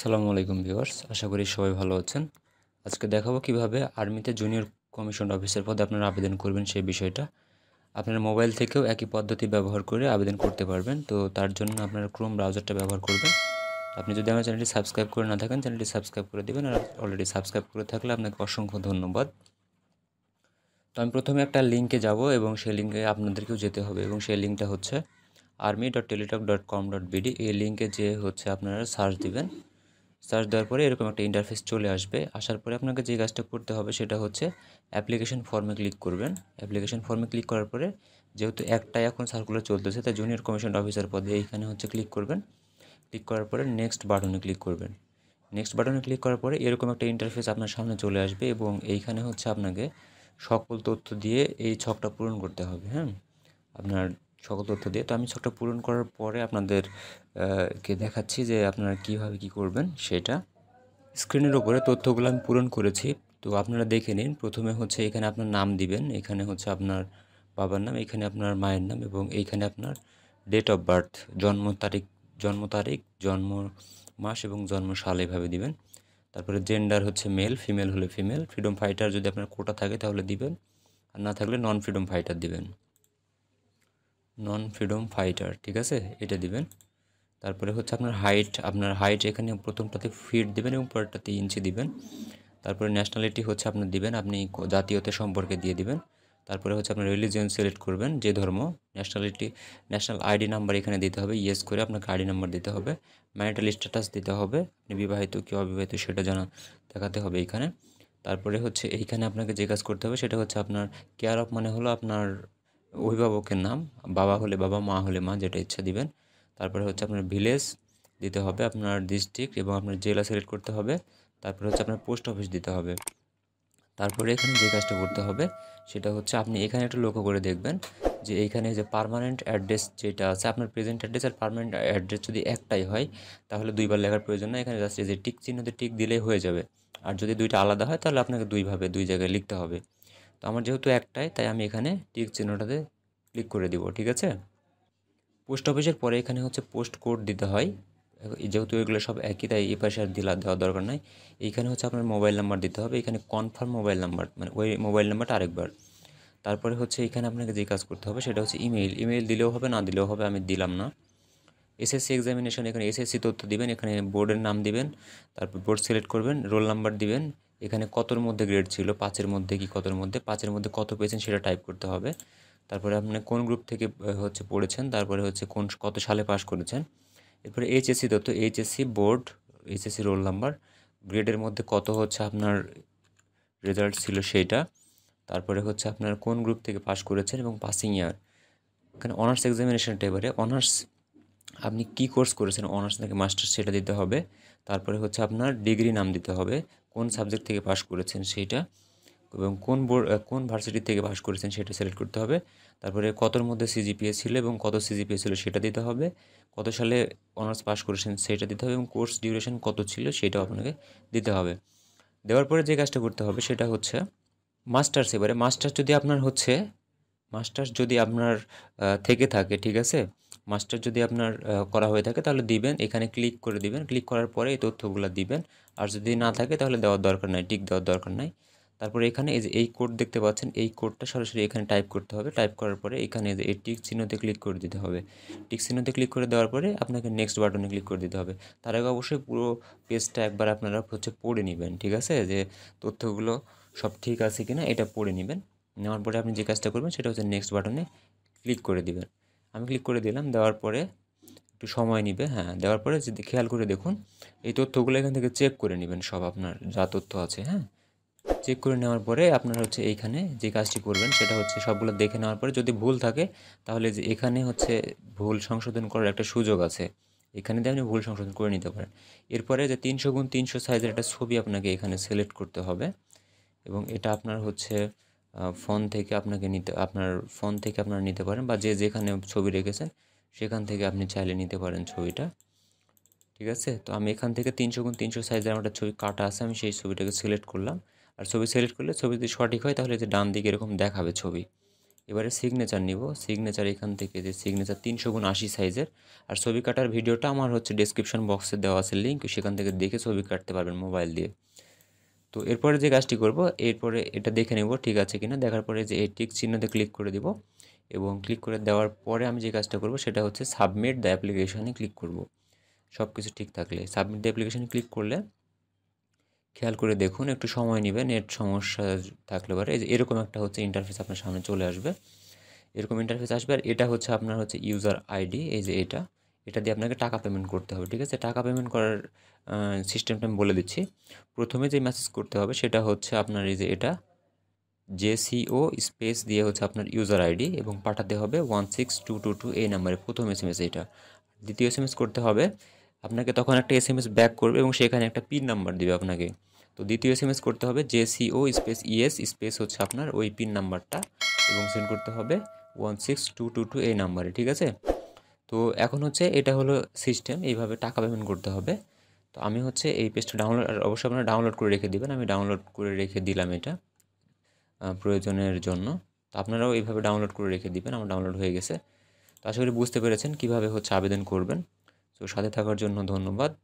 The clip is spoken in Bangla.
সালামু আলাইকুম ভিওয়ার্স আশা করি সবাই ভালো আছেন আজকে দেখাবো কিভাবে আর্মিতে জুনিয়র কমিশন অফিসার পদে আপনারা আবেদন করবেন সেই বিষয়টা আপনার মোবাইল থেকেও একই পদ্ধতি ব্যবহার করে আবেদন করতে পারবেন তো তার জন্য আপনারা ক্রোম ব্রাউজারটা ব্যবহার করবেন আপনি যদি আমার চ্যানেলটি সাবস্ক্রাইব করে না থাকেন চ্যানেলটি সাবস্ক্রাইব করে দেবেন আর অলরেডি সাবস্ক্রাইব করে থাকলে আপনাকে অসংখ্য ধন্যবাদ তো আমি প্রথমে একটা লিঙ্কে যাব এবং সেই লিঙ্কে আপনাদেরকেও যেতে হবে এবং সেই লিঙ্কটা হচ্ছে army dot teletalk dot com dot BD এই লিঙ্কে যে হচ্ছে আপনারা সার্চ দেবেন সার্চ দেওয়ার পরে এরকম একটা ইন্টারফেস চলে আসবে আসার পরে আপনাকে যে কাজটা করতে হবে সেটা হচ্ছে অ্যাপ্লিকেশন ফর্মে ক্লিক করবেন অ্যাপ্লিকেশন ফর্মে ক্লিক করার পরে যেহেতু একটাই এখন সার্কুলার চলতেছে তাই জুনিয়র কমিশন অফিসার পদে এইখানে হচ্ছে ক্লিক করবেন ক্লিক করার পরে নেক্সট বাটনে ক্লিক করবেন নেক্সট বাটনে ক্লিক করার পরে এরকম একটা ইন্টারফেস আপনার সামনে চলে আসবে এবং এইখানে হচ্ছে আপনাকে সকল তথ্য দিয়ে এই ছকটা পূরণ করতে হবে হ্যাঁ আপনার সকল তথ্য দিয়ে তো আমি সবটা পূরণ করার পরে আপনাদের কে দেখাচ্ছি যে আপনারা কিভাবে কি করবেন সেটা স্ক্রিনের ওপরে তথ্যগুলো আমি পূরণ করেছি তো আপনারা দেখে নিন প্রথমে হচ্ছে এখানে আপনার নাম দিবেন এখানে হচ্ছে আপনার বাবার নাম এখানে আপনার মায়ের নাম এবং এইখানে আপনার ডেট অফ বার্থ জন্ম তারিখ জন্ম তারিখ জন্ম মাস এবং জন্ম সাল এভাবে দিবেন তারপরে জেন্ডার হচ্ছে মেল ফিমেল হলে ফিমেল ফ্রিডম ফাইটার যদি আপনার কোটা থাকে তাহলে দিবেন আর না থাকলে নন ফ্রিডম ফাইটার দিবেন নন ফ্রিডম ফাইটার ঠিক আছে এটা দিবেন তারপরে হচ্ছে আপনার হাইট আপনার হাইট এখানে প্রথমটাতে ফিট দিবেন এবং পরেরটাতে ইঞ্চি দিবেন তারপরে ন্যাশনালিটি হচ্ছে আপনার দিবেন আপনি জাতীয়তে সম্পর্কে দিয়ে দিবেন তারপরে হচ্ছে আপনার রিলিজিয়ন সিলেক্ট করবেন যে ধর্ম ন্যাশনালিটি ন্যাশনাল আইডি নাম্বার এখানে দিতে হবে ইয়েস করে আপনাকে আইডি নাম্বার দিতে হবে ম্যারিটাল স্ট্যাটাস দিতে হবে আপনি বিবাহিত কি অবিবাহিত সেটা জানা দেখাতে হবে এখানে তারপরে হচ্ছে এইখানে আপনাকে যে কাজ করতে হবে সেটা হচ্ছে আপনার কেয়ার অফ মানে হলো আপনার অভিভাবকের নাম বাবা হলে বাবা মা হলে মা যেটা ইচ্ছা দিবেন তারপরে হচ্ছে আপনার ভিলেজ দিতে হবে আপনার ডিস্ট্রিক্ট এবং আপনার জেলা সিলেক্ট করতে হবে তারপরে হচ্ছে আপনার পোস্ট অফিস দিতে হবে তারপরে এখানে যে কাজটা করতে হবে সেটা হচ্ছে আপনি এখানে একটু লক্ষ্য করে দেখবেন যে এইখানে যে পারমানেন্ট অ্যাড্রেস যেটা আছে আপনার প্রেজেন্ট অ্যাড্রেস আর পারমানেন্ট অ্যাড্রেস যদি একটাই হয় তাহলে দুইবার লেখার প্রয়োজন না এখানে যাচ্ছে যে টিক চিহ্নতে টিক দিলেই হয়ে যাবে আর যদি দুইটা আলাদা হয় তাহলে আপনাকে দুইভাবে দুই জায়গায় লিখতে হবে তো আমার যেহেতু একটাই তাই আমি এখানে টিক চিহ্নটাতে ক্লিক করে দিব ঠিক আছে পোস্ট অফিসের পরে এখানে হচ্ছে পোস্ট কোড দিতে হয় যেহেতু এগুলো সব একই তাই এ পাশে আর দিলা দেওয়া দরকার নাই এইখানে হচ্ছে আপনার মোবাইল নাম্বার দিতে হবে এখানে কনফার্ম মোবাইল নাম্বার মানে ওই মোবাইল নাম্বারটা আরেকবার তারপরে হচ্ছে এখানে আপনাকে যে কাজ করতে হবে সেটা হচ্ছে ইমেল ইমেইল দিলেও হবে না দিলেও হবে আমি দিলাম না এসএসসি এক্সামিনেশন এখানে এসএসসি তথ্য দিবেন এখানে বোর্ডের নাম দিবেন তারপর বোর্ড সিলেক্ট করবেন রোল নাম্বার দিবেন এখানে কতর মধ্যে গ্রেড ছিল পাঁচের মধ্যে কি কতর মধ্যে পাঁচের মধ্যে কত পেয়েছেন সেটা টাইপ করতে হবে তারপরে আপনি কোন গ্রুপ থেকে হচ্ছে পড়েছেন তারপরে হচ্ছে কোন কত সালে পাস করেছেন এরপরে এইচএসসি দত্ত HSC board HSC roll number গ্রেডের মধ্যে কত হচ্ছে আপনার রেজাল্ট ছিল সেইটা তারপরে হচ্ছে আপনার কোন গ্রুপ থেকে পাস করেছেন এবং পাসিং ইয়ার এখানে অনার্স এক্সামিনেশনটা এবারে অনার্স আপনি কি কোর্স করেছেন অনার্স নাকি মাস্টার্স সেটা দিতে হবে তারপরে হচ্ছে আপনার ডিগ্রি নাম দিতে হবে কোন সাবজেক্ট থেকে পাশ করেছেন সেইটা এবং কোন বোর্ড কোন ভার্সিটি থেকে পাস করেছেন সেটা সিলেক্ট করতে হবে তারপরে কতর মধ্যে সিজিপিএ ছিল এবং কত সিজিপিএ ছিল সেটা দিতে হবে কত সালে অনার্স পাস করেছেন সেটা দিতে হবে এবং কোর্স ডিউরেশন কত ছিল সেটাও আপনাকে দিতে হবে দেওয়ার পরে যে কাজটা করতে হবে সেটা হচ্ছে মাস্টার্স এবারে মাস্টার্স যদি আপনার হচ্ছে মাস্টার্স যদি আপনার থেকে থাকে ঠিক আছে মাস্টার যদি আপনার করা হয়ে থাকে তাহলে দিবেন এখানে ক্লিক করে দিবেন ক্লিক করার পরে এই তথ্যগুলো দিবেন আর যদি না থাকে তাহলে দেওয়ার দরকার নাই টিক দেওয়ার দরকার নাই তারপরে এখানে এই যে এই কোড দেখতে পাচ্ছেন এই কোডটা সরাসরি এখানে টাইপ করতে হবে টাইপ করার পরে এখানে যে এই টিক চিহ্নতে ক্লিক করে দিতে হবে টিক চিহ্নতে ক্লিক করে দেওয়ার পরে আপনাকে নেক্সট বাটনে ক্লিক করে দিতে হবে তার আগে অবশ্যই পুরো পেজটা একবার আপনারা হচ্ছে পড়ে নেবেন ঠিক আছে যে তথ্যগুলো সব ঠিক আছে কিনা এটা পড়ে নেবেন নেওয়ার পরে আপনি যে কাজটা করবেন সেটা হচ্ছে নেক্সট বাটনে ক্লিক করে দিবেন আমি ক্লিক করে দিলাম দেওয়ার পরে একটু সময় নেবে হ্যাঁ দেওয়ার পরে যদি খেয়াল করে দেখুন এই তথ্যগুলো এখান থেকে চেক করে নেবেন সব আপনার যা তথ্য আছে হ্যাঁ চেক করে নেওয়ার পরে আপনার হচ্ছে এইখানে যে কাজটি করবেন সেটা হচ্ছে সবগুলো দেখে নেওয়ার পরে যদি ভুল থাকে তাহলে যে এখানে হচ্ছে ভুল সংশোধন করার একটা সুযোগ আছে এখানে দিয়ে আপনি ভুল সংশোধন করে নিতে পারেন এরপরে যে তিনশো গুণ তিনশো সাইজের একটা ছবি আপনাকে এখানে সিলেক্ট করতে হবে এবং এটা আপনার হচ্ছে ফোন থেকে আপনাকে নিতে আপনার ফোন থেকে আপনারা নিতে পারেন বা যে যেখানে ছবি রেখেছেন সেখান থেকে আপনি চাইলে নিতে পারেন ছবিটা ঠিক আছে তো আমি এখান থেকে তিনশো গুণ তিনশো সাইজের আমার একটা ছবি কাটা আছে আমি সেই ছবিটাকে সিলেক্ট করলাম আর ছবি সিলেক্ট করলে ছবি যদি সঠিক হয় তাহলে যে ডান দিকে এরকম দেখাবে ছবি এবারে সিগনেচার নিব সিগনেচার এখান থেকে যে সিগনেচার তিনশো গুণ আশি সাইজের আর ছবি কাটার ভিডিওটা আমার হচ্ছে ডিসক্রিপশন বক্সে দেওয়া আছে লিঙ্ক সেখান থেকে দেখে ছবি কাটতে পারবেন মোবাইল দিয়ে তো এরপরে যে কাজটি করব এরপরে এটা দেখে নেব ঠিক আছে কিনা দেখার পরে যে এই টিক চিহ্নতে ক্লিক করে দেব এবং ক্লিক করে দেওয়ার পরে আমি যে কাজটা করব সেটা হচ্ছে সাবমিট দ্য অ্যাপ্লিকেশানে ক্লিক করব সব কিছু ঠিক থাকলে সাবমিট দ্য অ্যাপ্লিকেশানে ক্লিক করলে খেয়াল করে দেখুন একটু সময় নেবে নেট সমস্যা থাকলে পারে এরকম একটা হচ্ছে ইন্টারফেস আপনার সামনে চলে আসবে এরকম ইন্টারফেস আসবে আর এটা হচ্ছে আপনার হচ্ছে ইউজার আইডি এই যে এটা এটা দিয়ে আপনাকে টাকা পেমেন্ট করতে হবে ঠিক আছে টাকা পেমেন্ট করার সিস্টেমটা আমি বলে দিচ্ছি প্রথমে যে মেসেজ করতে হবে সেটা হচ্ছে আপনার এই যে এটা জেসিও স্পেস দিয়ে হচ্ছে আপনার ইউজার আইডি এবং পাঠাতে হবে one six two two two এই নাম্বারে প্রথম এস এম এস এটা দ্বিতীয় এস এম এস করতে হবে আপনাকে তখন একটা এস এম এস ব্যাক করবে এবং সেখানে একটা পিন নাম্বার দেবে আপনাকে তো দ্বিতীয় এস এম এস করতে হবে জেসিও স্পেস ইএস স্পেস হচ্ছে আপনার ওই পিন নাম্বারটা এবং সেন্ড করতে হবে one six two two two এই নাম্বারে ঠিক আছে তো এখন হচ্ছে এটা হলো সিস্টেম এইভাবে টাকা পেমেন্ট করতে হবে তো আমি হচ্ছে এই পেজটা ডাউনলোড আর অবশ্যই আপনারা ডাউনলোড করে রেখে দেবেন আমি ডাউনলোড করে রেখে দিলাম এটা প্রয়োজনের জন্য তো আপনারাও এইভাবে ডাউনলোড করে রেখে দিবেন আমার ডাউনলোড হয়ে গেছে তো আশা করি বুঝতে পেরেছেন কীভাবে হচ্ছে আবেদন করবেন তো সাথে থাকার জন্য ধন্যবাদ